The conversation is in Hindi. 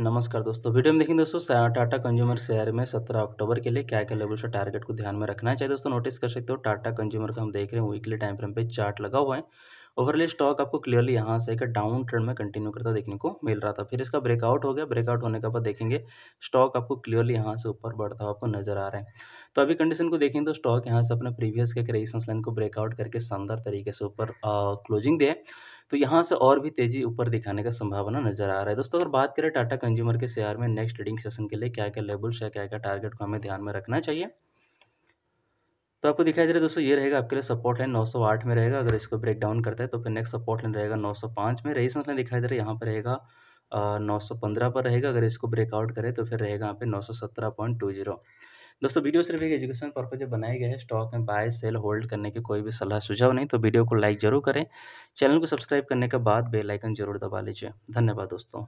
नमस्कार दोस्तों वीडियो में देखेंगे दोस्तों टाटा कंज्यूमर शेयर में 17 अक्टूबर के लिए क्या क्या लेवल से टारगेट को ध्यान में रखना है चाहे दोस्तों नोटिस कर सकते हो टाटा कंज्यूमर का हम देख रहे हैं वीकली टाइम फ्रेम पे चार्ट लगा हुआ है ओवरले स्टॉक आपको क्लियरली यहाँ से एक डाउन ट्रेंड में कंटिन्यू करता देखने को मिल रहा था फिर इसका ब्रेकआउट हो गया ब्रेकआउट होने के बाद देखेंगे स्टॉक आपको क्लियरली यहाँ से ऊपर बढ़ता हुआ आपको नजर आ रहा है तो अभी कंडीशन को देखें तो स्टॉक यहाँ से अपने प्रीवियस के रेजिस्टेंस लाइन को ब्रेकआउट करके शानदार तरीके से ऊपर क्लोजिंग दे तो यहाँ से और भी तेजी ऊपर दिखाने का संभावना नजर आ रहा है दोस्तों अगर बात करें टाटा कंज्यूमर के शेयर में नेक्स्ट ट्रेडिंग सेशन के लिए क्या क्या लेवल्स या क्या क्या टारगेट को हमें ध्यान में रखना चाहिए तो आपको दिखाई दे रहा है दोस्तों ये रहेगा आपके लिए सपोर्ट लाइन 908 में रहेगा अगर इसको ब्रेक डाउन करता है तो फिर नेक्स्ट सपोर्ट लाइन रहेगा 905 में रही लाइन दिखाई दे रहा है यहाँ पर रहेगा नौ सौ पंद्रह पर रहेगा अगर इसको ब्रेकआउट करें तो फिर रहेगा यहाँ पे नौ सौ सत्रह पॉइंट टू जीरो दोस्तों वीडियो सिर्फ एक एजुकेशन पर्पज बनाए गए हैं स्टॉक में बाय सेल होल्ड करने की कोई भी सलाह सुझाव नहीं तो वीडियो को लाइक जरूर करें चैनल को सब्सक्राइब करने के बाद बेल आइकन जरूर दबा लीजिए धन्यवाद दोस्तों